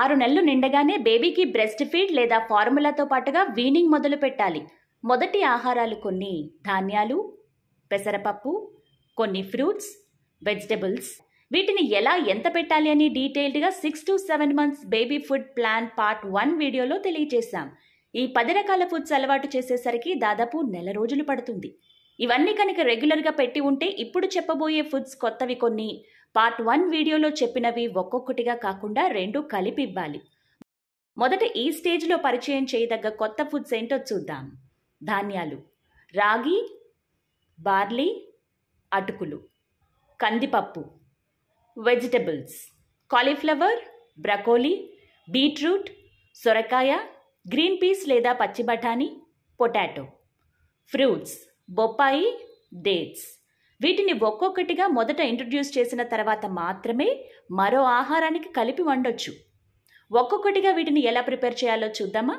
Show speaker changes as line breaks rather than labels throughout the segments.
ఆరు నెలలు నిండగానే బేబీకి బ్రెస్ట్ ఫీడ్ లేదా ఫార్ములాతో పాటుగా వీనింగ్ మొదలు పెట్టాలి మొదటి ఆహారాలు కొన్ని ధాన్యాలు పెసరపప్పు కొన్ని ఫ్రూట్స్ వెజిటబుల్స్ వీటిని ఎలా ఎంత పెట్టాలి అని డీటెయిల్డ్గా six to seven months baby food plan part one వీడియోలో తెలియజేశాం ఈ పది రకాల ఫుడ్స్ అలవాటు చేసేసరికి దాదాపు నెల రోజులు పడుతుంది ఇవన్నీ కనుక రెగ్యులర్గా పెట్టి ఉంటే ఇప్పుడు చెప్పబోయే ఫుడ్స్ కొత్తవి కొన్ని పార్ట్ వన్ వీడియోలో చెప్పినవి ఒక్కొక్కటిగా కాకుండా రెండు కలిపి ఇవ్వాలి మొదట ఈ స్టేజ్లో పరిచయం చేయదగ్గ కొత్త ఫుడ్స్ ఏంటో చూద్దాం ధాన్యాలు రాగి బార్లీ అటుకులు కందిపప్పు వెజిటబుల్స్ కాలీఫ్లవర్ బ్రకోలీ బీట్రూట్ సొరకాయ గ్రీన్ పీస్ లేదా పచ్చి బఠానీ పొటాటో ఫ్రూట్స్ బొప్పాయి డేట్స్ వీటిని ఒక్కొక్కటిగా మొదట ఇంట్రడ్యూస్ చేసిన తర్వాత మాత్రమే మరో ఆహారానికి కలిపి వండొచ్చు ఒక్కొక్కటిగా వీటిని ఎలా ప్రిపేర్ చేయాలో చూద్దామా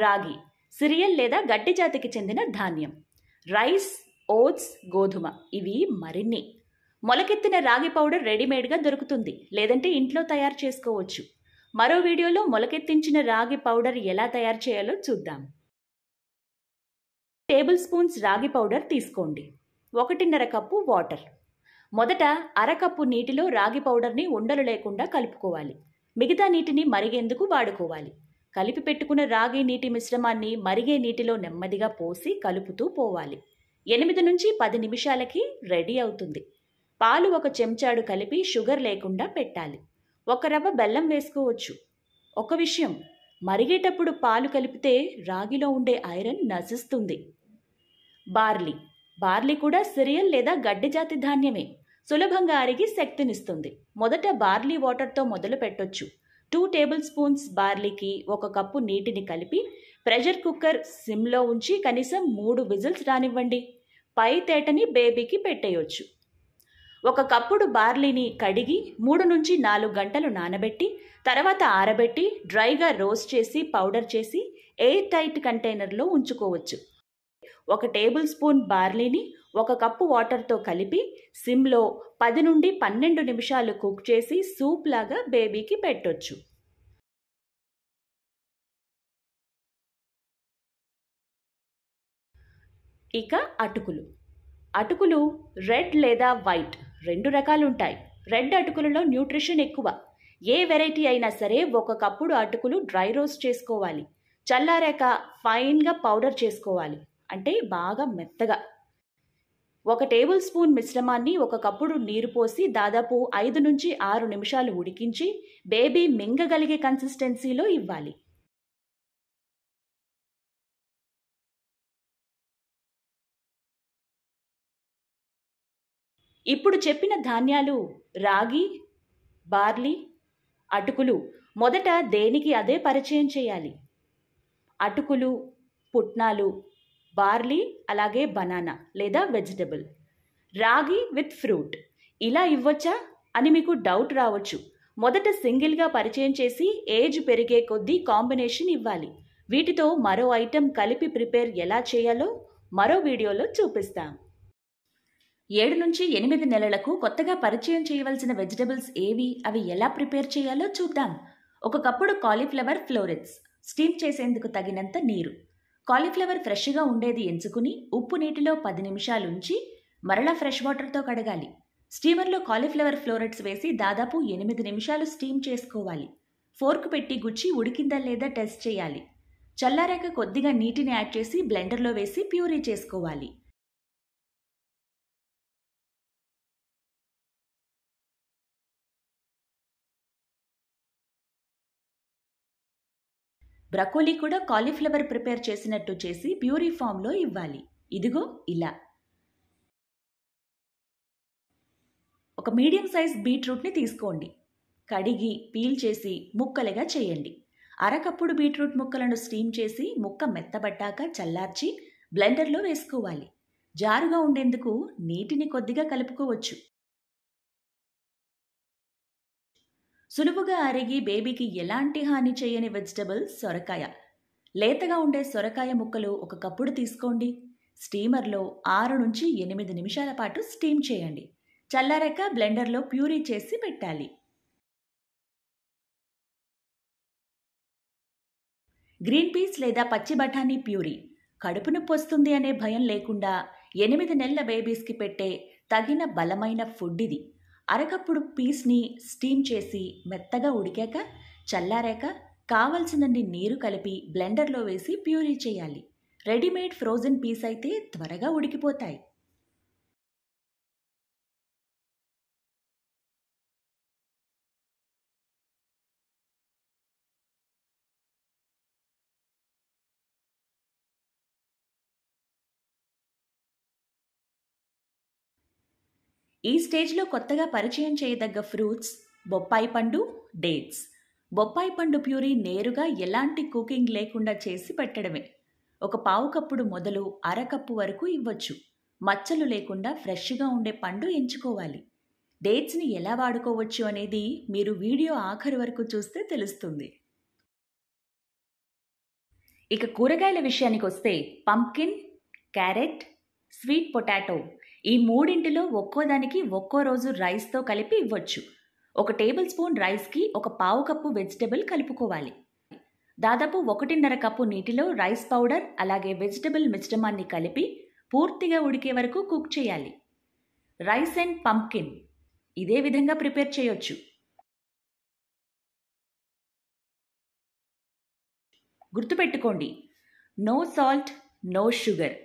రాగి సిరియల్ లేదా గడ్డి జాతికి చెందిన ధాన్యం రైస్ ఓట్స్ గోధుమ ఇవి మరిన్ని మొలకెత్తిన రాగి పౌడర్ రెడీమేడ్గా దొరుకుతుంది లేదంటే ఇంట్లో తయారు చేసుకోవచ్చు మరో వీడియోలో మొలకెత్తించిన రాగి పౌడర్ ఎలా తయారు చేయాలో చూద్దాం టేబుల్ స్పూన్స్ రాగి పౌడర్ తీసుకోండి ఒకటిన్నర కప్పు వాటర్ మొదట అరకప్పు నీటిలో రాగి పౌడర్ని ఉండలు లేకుండా కలుపుకోవాలి మిగతా నీటిని మరిగేందుకు వాడుకోవాలి కలిపి పెట్టుకున్న రాగి నీటి మిశ్రమాన్ని మరిగే నీటిలో నెమ్మదిగా పోసి కలుపుతూ పోవాలి ఎనిమిది నుంచి పది నిమిషాలకి రెడీ అవుతుంది పాలు ఒక చెంచాడు కలిపి షుగర్ లేకుండా పెట్టాలి ఒక రవ్వ బెల్లం వేసుకోవచ్చు ఒక విషయం మరిగేటప్పుడు పాలు కలిపితే రాగిలో ఉండే ఐరన్ నశిస్తుంది బార్లీ బార్లీ కూడా సిరియల్ లేదా గడ్డి జాతి ధాన్యమే సులభంగా అరిగి శక్తినిస్తుంది మొదట బార్లీ వాటర్తో మొదలు పెట్టొచ్చు టూ టేబుల్ స్పూన్స్ బార్లీకి ఒక కప్పు నీటిని కలిపి ప్రెషర్ కుక్కర్ సిమ్లో ఉంచి కనీసం మూడు విజిల్స్ రానివ్వండి పై తేటని బేబీకి పెట్టేయొచ్చు ఒక కప్పుడు బార్లీని కడిగి మూడు నుంచి నాలుగు గంటలు నానబెట్టి తర్వాత ఆరబెట్టి డ్రైగా రోస్ట్ చేసి పౌడర్ చేసి ఎయిర్ టైట్ కంటైనర్లో ఉంచుకోవచ్చు ఒక టేబుల్ స్పూన్ బార్లీని ఒక కప్పు వాటర్తో కలిపి సిమ్లో పది నుండి పన్నెండు నిమిషాలు కుక్ చేసి సూప్ లాగా బేబీకి పెట్టొచ్చు ఇక అటుకులు అటుకులు రెడ్ లేదా వైట్ రెండు రకాలు ఉంటాయి రెడ్ అటుకులలో న్యూట్రిషన్ ఎక్కువ ఏ వెరైటీ అయినా సరే ఒక కప్పుడు అటుకులు డ్రై రోస్ట్ చేసుకోవాలి చల్లారాక ఫైన్గా పౌడర్ చేసుకోవాలి అంటే బాగా మెత్తగా ఒక టేబుల్ స్పూన్ మిశ్రమాన్ని ఒక కప్పుడు నీరు పోసి దాదాపు ఐదు నుంచి ఆరు నిమిషాలు ఉడికించి బేబీ మింగగలిగే కన్సిస్టెన్సీలో ఇవ్వాలి ఇప్పుడు చెప్పిన ధాన్యాలు రాగి బార్లీ అటుకులు మొదట దేనికి అదే పరిచయం చేయాలి అటుకులు పుట్నాలు బార్లీ అలాగే బనానా లేదా వెజిటబుల్ రాగి విత్ ఫ్రూట్ ఇలా ఇవ్వచ్చా అని మీకు డౌట్ రావచ్చు మొదట సింగిల్గా పరిచయం చేసి ఏజ్ పెరిగే కొద్దీ కాంబినేషన్ ఇవ్వాలి వీటితో మరో ఐటెం కలిపి ప్రిపేర్ ఎలా చేయాలో మరో వీడియోలో చూపిస్తాం ఏడు నుంచి ఎనిమిది నెలలకు కొత్తగా పరిచయం చేయవలసిన వెజిటబుల్స్ ఏవి అవి ఎలా ప్రిపేర్ చేయాలో చూద్దాం ఒక కప్పుడు కాలీఫ్లవర్ ఫ్లోరెట్స్ స్టీమ్ చేసేందుకు తగినంత నీరు కాలీఫ్లవర్ ఫ్రెష్గా ఉండేది ఎంచుకుని ఉప్పు నీటిలో పది నిమిషాలు ఉంచి మరలా ఫ్రెష్ వాటర్తో కడగాలి స్టీమర్లో కాలీఫ్లవర్ ఫ్లోరెట్స్ వేసి దాదాపు ఎనిమిది నిమిషాలు స్టీమ్ చేసుకోవాలి ఫోర్క్ పెట్టి గుచ్చి ఉడికిందా లేదా టెస్ట్ చేయాలి చల్లారాక కొద్దిగా నీటిని యాడ్ చేసి బ్లెండర్లో వేసి ప్యూరీ చేసుకోవాలి బ్రకోలీ కూడా కాలీఫ్లవర్ ప్రిపేర్ చేసినట్టు చేసి ప్యూరీ ఫామ్లో ఇవ్వాలి ఇదిగో ఇలా ఒక మీడియం సైజ్ బీట్రూట్ని తీసుకోండి కడిగి పీల్ చేసి ముక్కలుగా చేయండి అరకప్పుడు బీట్రూట్ ముక్కలను స్టీమ్ చేసి ముక్క మెత్తబడ్డాక చల్లార్చి బ్లెండర్లో వేసుకోవాలి జారుగా ఉండేందుకు నీటిని కొద్దిగా కలుపుకోవచ్చు సులువుగా అరిగి బేబీకి ఎలాంటి హాని చేయని వెజిటబుల్ సొరకాయ లేతగా ఉండే సొరకాయ ముక్కలు ఒక కప్పుడు తీసుకోండి స్టీమర్లో ఆరు నుంచి ఎనిమిది నిమిషాల పాటు స్టీమ్ చేయండి చల్లారాక బ్లెండర్లో ప్యూరీ చేసి పెట్టాలి గ్రీన్ పీస్ లేదా పచ్చి బఠానీ ప్యూరీ కడుపు నొప్పి వస్తుంది అనే భయం లేకుండా ఎనిమిది నెలల బేబీస్కి పెట్టే తగిన బలమైన ఫుడ్ ఇది అరకప్పుడు పీస్ని స్టీమ్ చేసి మెత్తగా ఉడికాక చల్లారాక కావలసినన్ని నీరు కలిపి బ్లెండర్లో వేసి ప్యూరీ చేయాలి రెడీమేడ్ ఫ్రోజన్ పీస్ అయితే త్వరగా ఉడికిపోతాయి ఈ స్టేజ్లో కొత్తగా పరిచయం చేయదగ్గ ఫ్రూట్స్ బొప్పాయి పండు డేట్స్ బొప్పాయి పండు ప్యూరీ నేరుగా ఎలాంటి కుకింగ్ లేకుండా చేసి పెట్టడమే ఒక పావు కప్పుడు మొదలు అరకప్పు వరకు ఇవ్వచ్చు మచ్చలు లేకుండా ఫ్రెష్గా ఉండే పండు ఎంచుకోవాలి డేట్స్ని ఎలా వాడుకోవచ్చు అనేది మీరు వీడియో ఆఖరి వరకు చూస్తే తెలుస్తుంది ఇక కూరగాయల విషయానికి వస్తే పంప్కిన్ క్యారెట్ స్వీట్ పొటాటో ఈ మూడింటిలో ఒక్కోదానికి ఒక్కో రోజు రైస్తో కలిపి ఇవ్వచ్చు ఒక టేబుల్ స్పూన్ రైస్కి ఒక పావు కప్పు వెజిటబుల్ కలుపుకోవాలి దాదాపు ఒకటిన్నర కప్పు నీటిలో రైస్ పౌడర్ అలాగే వెజిటబుల్ మిశ్రమాన్ని కలిపి పూర్తిగా ఉడికే వరకు కుక్ చేయాలి రైస్ అండ్ పంప్కిన్ ఇదే విధంగా ప్రిపేర్ చేయొచ్చు గుర్తుపెట్టుకోండి నో సాల్ట్ నో షుగర్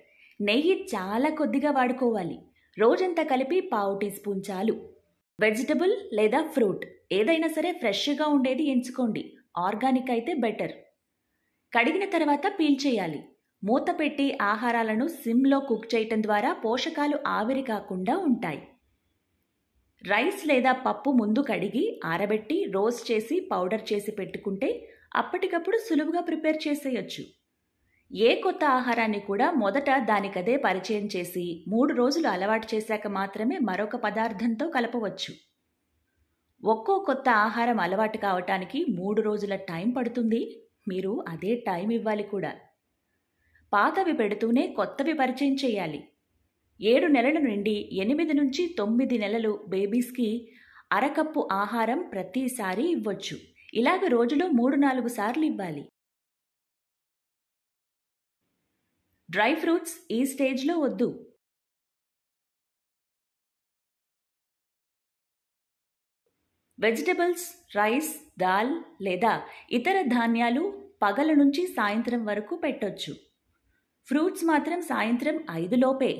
నెయ్యి చాలా కొద్దిగా వాడుకోవాలి రోజంతా కలిపి పావు టీ స్పూన్ చాలు వెజిటబుల్ లేదా ఫ్రూట్ ఏదైనా సరే ఫ్రెష్గా ఉండేది ఎంచుకోండి ఆర్గానిక్ అయితే బెటర్ కడిగిన తర్వాత పీల్ చేయాలి మూత పెట్టి ఆహారాలను సిమ్లో కుక్ చేయటం ద్వారా పోషకాలు ఆవిరి కాకుండా ఉంటాయి రైస్ లేదా పప్పు ముందు కడిగి ఆరబెట్టి రోస్ట్ చేసి పౌడర్ చేసి పెట్టుకుంటే అప్పటికప్పుడు సులువుగా ప్రిపేర్ చేసేయచ్చు ఏ కొత్త ఆహారాన్ని కూడా మొదట దానికదే పరిచయం చేసి మూడు రోజులు అలవాటు చేశాక మాత్రమే మరొక పదార్థంతో కలపవచ్చు ఒక్కో కొత్త ఆహారం అలవాటు కావటానికి మూడు రోజుల టైం పడుతుంది మీరు అదే టైం ఇవ్వాలి కూడా పాతవి పెడుతూనే కొత్తవి పరిచయం చేయాలి ఏడు నెలల నుండి ఎనిమిది నుంచి తొమ్మిది నెలలు బేబీస్కి అరకప్పు ఆహారం ప్రతిసారి ఇవ్వచ్చు ఇలాగ రోజులో మూడు నాలుగు సార్లు ఇవ్వాలి డ్రై ఫ్రూట్స్ ఈ స్టేజ్లో వద్దు వెజిటబుల్స్ రైస్ దాల్ లేదా ఇతర ధాన్యాలు పగల నుంచి సాయంత్రం వరకు పెట్టొచ్చు ఫ్రూట్స్ మాత్రం సాయంత్రం ఐదులోపే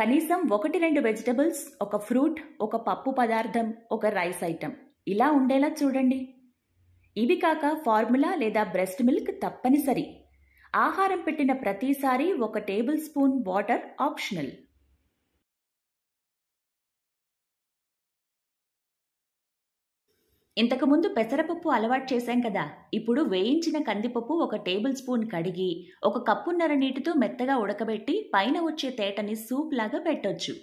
కనీసం ఒకటి రెండు వెజిటబుల్స్ ఒక ఫ్రూట్ ఒక పప్పు పదార్థం ఒక రైస్ ఐటెం ఇలా ఉండేలా చూడండి ఇవి కాక ఫార్ములా లేదా బ్రెస్ట్ మిల్క్ తప్పనిసరి ఆహారం పెట్టిన ప్రతిసారి ఒక టేబుల్ స్పూన్ వాటర్ ఆప్షనల్ ఇంతకుముందు పెసరపప్పు అలవాటు చేశాం కదా ఇప్పుడు వేయించిన కందిపప్పు ఒక టేబుల్ స్పూన్ కడిగి ఒక కప్పున్నర నీటితో మెత్తగా ఉడకబెట్టి పైన వచ్చే తేటని సూప్ లాగా పెట్టొచ్చు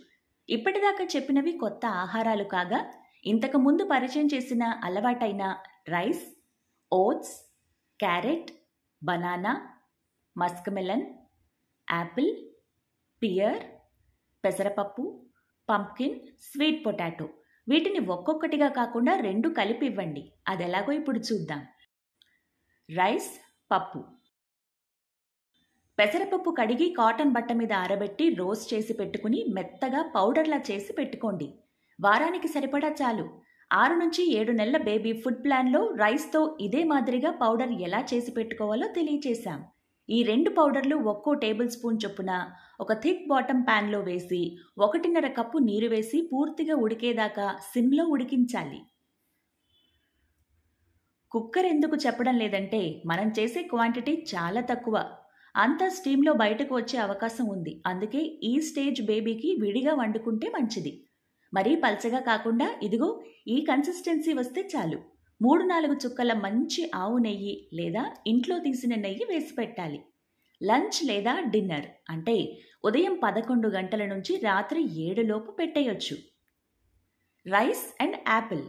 ఇప్పటిదాకా చెప్పినవి కొత్త ఆహారాలు కాగా ఇంతకుముందు పరిచయం చేసిన అలవాటైన rice oats carrot banana muskmelon apple pear పెసరపప్పు పంప్కిన్ స్వీట్ పొటాటో వీటిని ఒక్కొక్కటిగా కాకుండా రెండు కలిపి ఇవ్వండి అది ఎలాగో ఇప్పుడు చూద్దాం రైస్ పప్పు పెసరపప్పు కడిగి కాటన్ బట్ట మీద ఆరబెట్టి రోస్ట్ చేసి పెట్టుకుని మెత్తగా పౌడర్లా చేసి పెట్టుకోండి వారానికి సరిపడా చాలు ఆరు నుంచి ఏడు నెలల బేబీ ఫుడ్ ప్లాన్లో రైస్తో ఇదే మాదిరిగా పౌడర్ ఎలా చేసి పెట్టుకోవాలో తెలియచేశాం ఈ రెండు పౌడర్లు ఒక్కో టేబుల్ స్పూన్ చొప్పున ఒక థిక్ బాటమ్ ప్యాన్లో వేసి ఒకటిన్నర కప్పు నీరు వేసి పూర్తిగా ఉడికేదాకా సిమ్లో ఉడికించాలి కుక్కర్ ఎందుకు చెప్పడం లేదంటే మనం చేసే క్వాంటిటీ చాలా తక్కువ అంత స్టీమ్లో బయటకు వచ్చే అవకాశం ఉంది అందుకే ఈ స్టేజ్ బేబీకి విడిగా వండుకుంటే మంచిది మరీ పల్చగా కాకుండా ఇదిగో ఈ కన్సిస్టెన్సీ వస్తే చాలు మూడు నాలుగు చుక్కల మంచి ఆవు నెయ్యి లేదా ఇంట్లో తీసిన నెయ్యి వేసి పెట్టాలి లంచ్ లేదా డిన్నర్ అంటే ఉదయం పదకొండు గంటల నుంచి రాత్రి ఏడులోపు పెట్టేయొచ్చు రైస్ అండ్ యాపిల్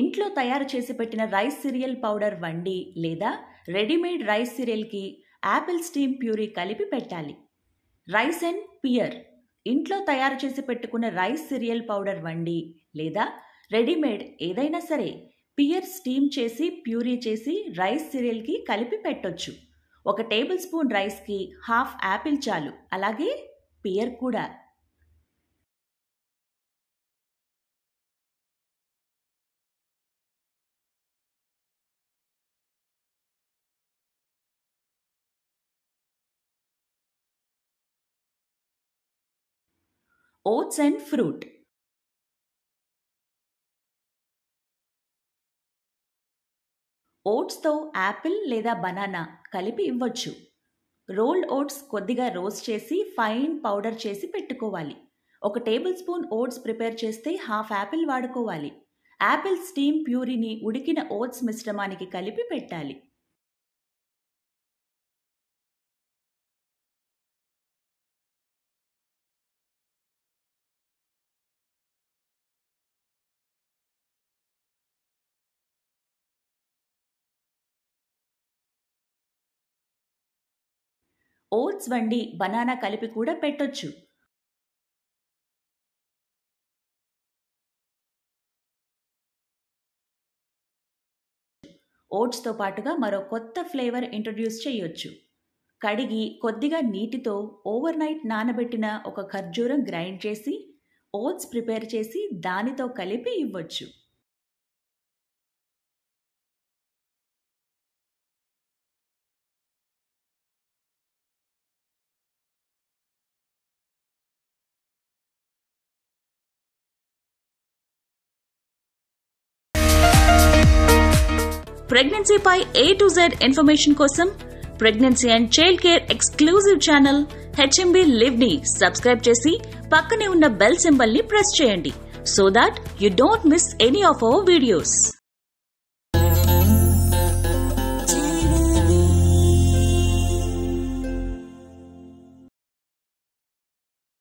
ఇంట్లో తయారు చేసి పెట్టిన రైస్ సిరియల్ పౌడర్ వండి లేదా రెడీమేడ్ రైస్ సిరియల్కి యాపిల్ స్టీమ్ ప్యూరీ కలిపి పెట్టాలి రైస్ అండ్ పియర్ ఇంట్లో తయారు చేసి పెట్టుకున్న రైస్ సిరియల్ పౌడర్ వండి లేదా రెడీమేడ్ ఏదైనా సరే పియర్ స్టీమ్ చేసి ప్యూరీ చేసి రైస్ సిరియల్కి కలిపి పెట్టొచ్చు ఒక టేబుల్ స్పూన్ రైస్కి హాఫ్ యాపిల్ చాలు అలాగే పియర్ కూడా ఓట్స్ అండ్ ఫ్రూట్ ఓట్స్తో యాపిల్ లేదా బనానా కలిపి ఇవ్వచ్చు రోల్డ్ ఓట్స్ కొద్దిగా రోస్ట్ చేసి ఫైన్ పౌడర్ చేసి పెట్టుకోవాలి ఒక టేబుల్ స్పూన్ ఓట్స్ ప్రిపేర్ చేస్తే హాఫ్ యాపిల్ వాడుకోవాలి యాపిల్ స్టీమ్ ప్యూరీని ఉడికిన ఓట్స్ మిశ్రమానికి కలిపి పెట్టాలి ఓట్స్ వండి బనానా కలిపి కూడా పెట్టొచ్చు ఓట్స్తో పాటుగా మరో కొత్త ఫ్లేవర్ ఇంట్రడ్యూస్ చేయొచ్చు కడిగి కొద్దిగా నీటితో ఓవర్ నైట్ నానబెట్టిన ఒక ఖర్జూరం గ్రైండ్ చేసి ఓట్స్ ప్రిపేర్ చేసి దానితో కలిపి ఇవ్వచ్చు ప్రెగ్నెన్సీపై ఏ టు జెడ్ ఇన్ఫర్మేషన్ కోసం pregnancy and child care exclusive channel HMB live ని సబ్స్క్రైబ్ చేసి పక్కనే ఉన్న బెల్ సింబల్ ని ప్రెస్ చేయండి so that you don't miss any of our videos